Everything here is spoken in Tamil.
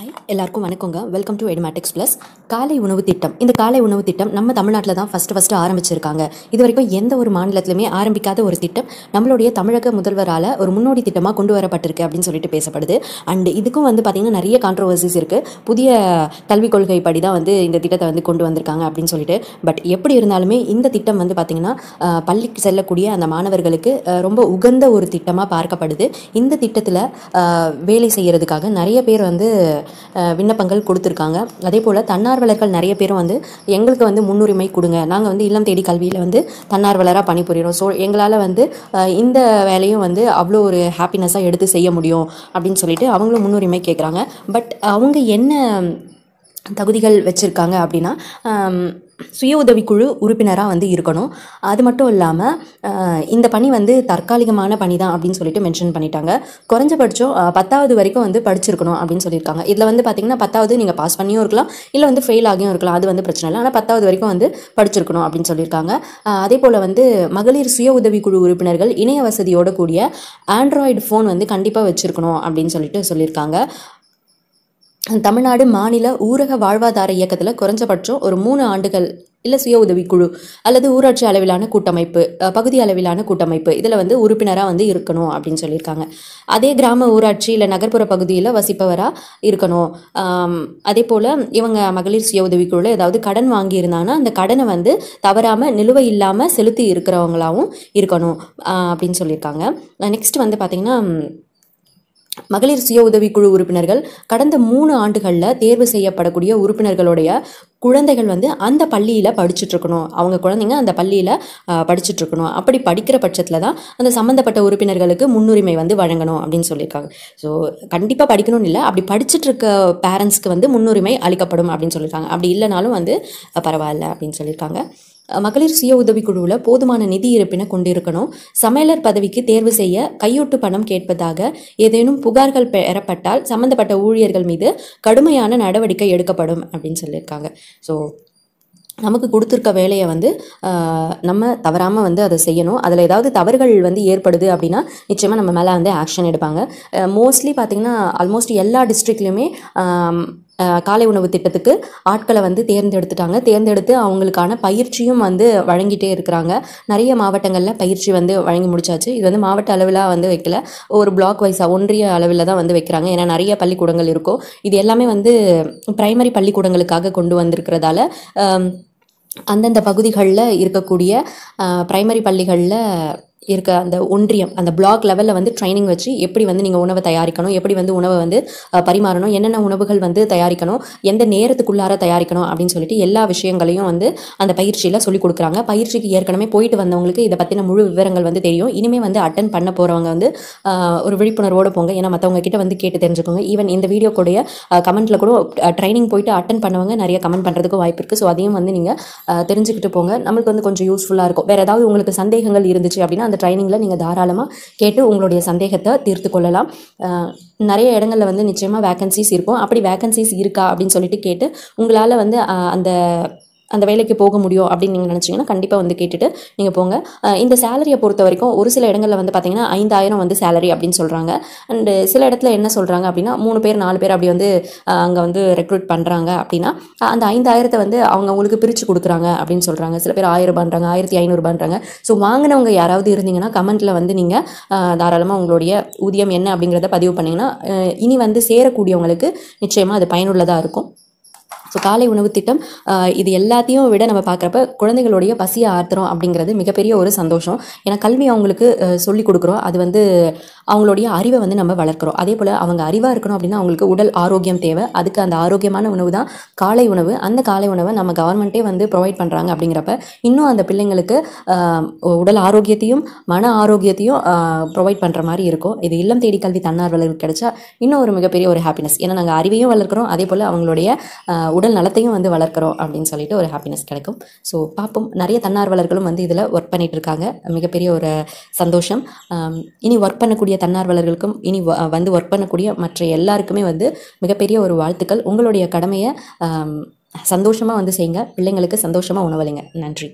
ஹாய் எல்லாருக்கும் வணக்கங்க வெல்கம் டு எடுமேட்டிக்ஸ் ப்ளஸ் காலை உணவு திட்டம் இந்த காலை உணவு திட்டம் நம்ம தமிழ்நாட்டில் தான் ஃபஸ்ட்டு ஃபஸ்ட்டு ஆரம்பிச்சிருக்காங்க இது வரைக்கும் எந்த ஒரு மாநிலத்திலுமே ஆரம்பிக்காத ஒரு திட்டம் நம்மளுடைய தமிழக முதல்வரால் ஒரு முன்னோடி திட்டமாக கொண்டு வரப்பட்டிருக்கு அப்படின்னு சொல்லிட்டு பேசப்படுது அண்டு இதுக்கும் வந்து பார்த்திங்கன்னா நிறைய கான்ட்ரவர்சிஸ் இருக்குது புதிய கல்விக் கொள்கை படி தான் வந்து இந்த திட்டத்தை வந்து கொண்டு வந்திருக்காங்க அப்படின்னு சொல்லிட்டு பட் எப்படி இருந்தாலுமே இந்த திட்டம் வந்து பார்த்திங்கன்னா பள்ளிக்கு செல்லக்கூடிய அந்த மாணவர்களுக்கு ரொம்ப உகந்த ஒரு திட்டமாக பார்க்கப்படுது இந்த திட்டத்தில் வேலை செய்கிறதுக்காக நிறைய பேர் வந்து விண்ணப்பங்கள் கொடுத்துருக்காங்க அதே போல் தன்னார்வலர்கள் நிறைய பேரும் வந்து எங்களுக்கு வந்து முன்னுரிமை கொடுங்க நாங்கள் வந்து இல்லம் தேடி கல்வியில் வந்து தன்னார்வலராக பணிபுரிகிறோம் ஸோ எங்களால் வந்து இந்த வேலையும் வந்து அவ்வளோ ஒரு ஹாப்பினஸ்ஸாக எடுத்து செய்ய முடியும் அப்படின்னு சொல்லிட்டு அவங்களும் முன்னுரிமை கேட்குறாங்க பட் அவங்க என்ன தகுதிகள் வச்சுருக்காங்க அப்படின்னா சுய உதவிக்குழு உறுப்பினராக வந்து இருக்கணும் அது மட்டும் இல்லாமல் இந்த பணி வந்து தற்காலிகமான பணி தான் அப்படின்னு சொல்லிட்டு மென்ஷன் பண்ணிட்டாங்க குறைஞ்சபட்சம் பத்தாவது வரைக்கும் வந்து படிச்சிருக்கணும் அப்படின்னு சொல்லியிருக்காங்க இதில் வந்து பார்த்தீங்கன்னா பத்தாவது நீங்கள் பாஸ் பண்ணியும் இருக்கலாம் இல்லை வந்து ஃபெயில் ஆகியும் இருக்கலாம் அது வந்து பிரச்சனை இல்லை ஆனால் பத்தாவது வரைக்கும் வந்து படிச்சிருக்கணும் அப்படின்னு சொல்லியிருக்காங்க அதே போல் வந்து மகளிர் சுய உதவிக்குழு உறுப்பினர்கள் இணைய வசதியோட கூடிய ஆண்ட்ராய்டு ஃபோன் வந்து கண்டிப்பாக வச்சுருக்கணும் அப்படின்னு சொல்லிட்டு சொல்லியிருக்காங்க தமிழ்நாடு மாநில ஊரக வாழ்வாதார இயக்கத்தில் குறைஞ்சபட்சம் ஒரு மூணு ஆண்டுகள் இல்லை சுய உதவிக்குழு அல்லது ஊராட்சி அளவிலான கூட்டமைப்பு பகுதி அளவிலான கூட்டமைப்பு இதில் வந்து உறுப்பினராக வந்து இருக்கணும் அப்படின்னு சொல்லியிருக்காங்க அதே கிராம ஊராட்சி இல்லை நகர்ப்புற பகுதியில் வசிப்பவராக இருக்கணும் அதே போல் இவங்க மகளிர் சுய உதவிக்குழுல ஏதாவது கடன் வாங்கியிருந்தாங்கன்னா அந்த கடனை வந்து தவறாமல் நிலுவை இல்லாமல் செலுத்தி இருக்கிறவங்களாகவும் இருக்கணும் அப்படின்னு சொல்லியிருக்காங்க நெக்ஸ்ட் வந்து பார்த்திங்கன்னா மகளிர் சுய உதவிக்குழு உறுப்பினர்கள் கடந்த மூணு ஆண்டுகளில் தேர்வு செய்யப்படக்கூடிய உறுப்பினர்களுடைய குழந்தைகள் வந்து அந்த பள்ளியில் படிச்சுட்ருக்கணும் அவங்க குழந்தைங்க அந்த பள்ளியில் படிச்சுட்ருக்கணும் அப்படி படிக்கிற பட்சத்தில் தான் அந்த சம்மந்தப்பட்ட உறுப்பினர்களுக்கு முன்னுரிமை வந்து வழங்கணும் அப்படின்னு சொல்லியிருக்காங்க ஸோ கண்டிப்பாக படிக்கணும்னு இல்லை அப்படி படிச்சுட்ருக்க பேரண்ட்ஸ்க்கு வந்து முன்னுரிமை அளிக்கப்படும் அப்படின்னு சொல்லியிருக்காங்க அப்படி இல்லைனாலும் வந்து பரவாயில்ல அப்படின்னு சொல்லியிருக்காங்க மகளிர் சுய உதவிக்குழுவில் போதுமான நிதி இருப்பினை கொண்டிருக்கணும் சமையலர் பதவிக்கு தேர்வு செய்ய கையொட்டு பணம் கேட்பதாக ஏதேனும் புகார்கள் பெறப்பட்டால் சம்பந்தப்பட்ட ஊழியர்கள் மீது கடுமையான நடவடிக்கை எடுக்கப்படும் அப்படின்னு சொல்லியிருக்காங்க ஸோ நமக்கு கொடுத்துருக்க வேலையை வந்து நம்ம தவறாமல் வந்து அதை செய்யணும் அதில் ஏதாவது தவறுகள் வந்து ஏற்படுது அப்படின்னா நிச்சயமாக நம்ம மேலே வந்து ஆக்ஷன் எடுப்பாங்க மோஸ்ட்லி பார்த்திங்கன்னா ஆல்மோஸ்ட் எல்லா டிஸ்ட்ரிக்ட்லேயுமே காலை உணவு திட்டத்துக்கு ஆட்களை வந்து தேர்ந்தெடுத்துட்டாங்க தேர்ந்தெடுத்து அவங்களுக்கான பயிற்சியும் வந்து வழங்கிட்டே இருக்கிறாங்க நிறைய மாவட்டங்களில் பயிற்சி வந்து வழங்கி முடிச்சாச்சு இது வந்து மாவட்ட அளவில் வந்து வைக்கல ஒரு பிளாக் வைஸாக ஒன்றிய அளவில் தான் வந்து வைக்கிறாங்க ஏன்னா நிறைய பள்ளிக்கூடங்கள் இருக்கும் இது எல்லாமே வந்து பிரைமரி பள்ளிக்கூடங்களுக்காக கொண்டு வந்திருக்கிறதால அந்தந்த பகுதிகளில் இருக்கக்கூடிய பிரைமரி பள்ளிகளில் இருக்க அந்த ஒன்றியம் அந்த பிளாக் லெவலில் வந்து ட்ரைனிங் வச்சு எப்படி வந்து நீங்கள் உணவை தயாரிக்கணும் எப்படி வந்து உணவை வந்து பரிமாறணும் என்னென்ன உணவுகள் வந்து தயாரிக்கணும் எந்த நேரத்துக்குள்ளார தயாரிக்கணும் அப்படின்னு சொல்லிட்டு எல்லா விஷயங்களையும் வந்து அந்த பயிற்சியில் சொல்லிக் கொடுக்குறாங்க பயிற்சிக்கு ஏற்கனவே போயிட்டு வந்தவங்களுக்கு இதை பற்றின முழு விவரங்கள் வந்து தெரியும் இனிமேல் வந்து அட்டன் பண்ண போகிறவங்க வந்து ஒரு விழிப்புணர்வோடு போங்க ஏன்னா மற்றவங்க கிட்ட வந்து கேட்டு தெரிஞ்சுக்கோங்க ஈவன் இந்த வீடியோக்குடைய கமெண்ட்டில் கூட ட்ரைனிங் போயிட்டு அட்டன் பண்ணவங்க நிறைய கமெண்ட் பண்ணுறதுக்கு வாய்ப்பு இருக்குது ஸோ அதையும் வந்து நீங்கள் தெரிஞ்சுக்கிட்டு போங்க நம்மளுக்கு வந்து கொஞ்சம் யூஸ்ஃபுல்லாக இருக்கும் வேறு ஏதாவது உங்களுக்கு சந்தேகங்கள் இருந்துச்சு அப்படின்னா அந்த ட்ரைனிங்கில் நீங்கள் தாராளமாக கேட்டு உங்களுடைய சந்தேகத்தை தீர்த்து கொள்ளலாம் நிறைய இடங்களில் வந்து நிச்சயமாக வேக்கன்சிஸ் இருக்கும் அப்படி வேக்கன்சிஸ் இருக்கா அப்படின்னு சொல்லிட்டு கேட்டு உங்களால் வந்து அந்த அந்த வேலைக்கு போக முடியும் அப்படின்னு நீங்கள் நினச்சிங்கன்னா கண்டிப்பாக வந்து கேட்டுட்டு நீங்கள் போங்க இந்த சேலரியை பொறுத்த வரைக்கும் ஒரு சில இடங்களில் வந்து பார்த்தீங்கன்னா ஐந்தாயிரம் வந்து சேலரி அப்படின்னு சொல்கிறாங்க அண்டு சில இடத்துல என்ன சொல்கிறாங்க அப்படின்னா மூணு பேர் நாலு பேர் அப்படி வந்து அங்கே வந்து ரெக்ரூட் பண்ணுறாங்க அப்படின்னா அந்த ஐந்தாயிரத்தை வந்து அவங்க உங்களுக்கு பிரித்து கொடுக்குறாங்க அப்படின்னு சொல்கிறாங்க சில பேர் ஆயிரம் பண்ணுறாங்க ஆயிரத்தி ஐநூறுபான்றாங்க ஸோ வாங்கினவங்க யாராவது இருந்தீங்கன்னா கமெண்ட்டில் வந்து நீங்கள் தாராளமாக உங்களுடைய ஊதியம் என்ன அப்படிங்கிறத பதிவு பண்ணிங்கன்னா இனி வந்து சேரக்கூடியவங்களுக்கு நிச்சயமாக அது பயனுள்ளதாக இருக்கும் ஸோ காலை உணவு திட்டம் இது எல்லாத்தையும் விட நம்ம பார்க்குறப்ப குழந்தைகளுடைய பசியை ஆர்த்துறோம் அப்படிங்கிறது மிகப்பெரிய ஒரு சந்தோஷம் ஏன்னா கல்வி அவங்களுக்கு சொல்லி கொடுக்குறோம் அது வந்து அவங்களுடைய அறிவை வந்து நம்ம வளர்க்குறோம் அதே போல் அவங்க அறிவாக இருக்கணும் அப்படின்னா அவங்களுக்கு உடல் ஆரோக்கியம் தேவை அதுக்கு அந்த ஆரோக்கியமான உணவு தான் காலை உணவு அந்த காலை உணவை நம்ம கவர்மெண்ட்டே வந்து ப்ரொவைட் பண்ணுறாங்க அப்படிங்கிறப்ப இன்னும் அந்த பிள்ளைங்களுக்கு உடல் ஆரோக்கியத்தையும் மன ஆரோக்கியத்தையும் ப்ரொவைட் பண்ணுற மாதிரி இருக்கும் இது இல்லம் தேடி கல்வி தன்னார்வலர்களுக்கு கிடைச்சா இன்னும் ஒரு மிகப்பெரிய ஒரு ஹாப்பினஸ் ஏன்னா நாங்கள் அறிவையும் வளர்க்குறோம் அதே போல் அவங்களுடைய உடல் உடல் நலத்தையும் வந்து வளர்க்குறோம் அப்படின்னு சொல்லிட்டு ஒரு ஹாப்பினஸ் கிடைக்கும் ஸோ பார்ப்போம் நிறைய தன்னார்வலர்களும் வந்து இதில் ஒர்க் பண்ணிகிட்டு இருக்காங்க மிகப்பெரிய ஒரு சந்தோஷம் இனி ஒர்க் பண்ணக்கூடிய தன்னார்வலர்களுக்கும் இனி வந்து ஒர்க் பண்ணக்கூடிய மற்ற எல்லாருக்குமே வந்து மிகப்பெரிய ஒரு வாழ்த்துக்கள் உங்களுடைய கடமையை சந்தோஷமாக வந்து செய்யுங்க பிள்ளைங்களுக்கு சந்தோஷமாக உணவலைங்க நன்றி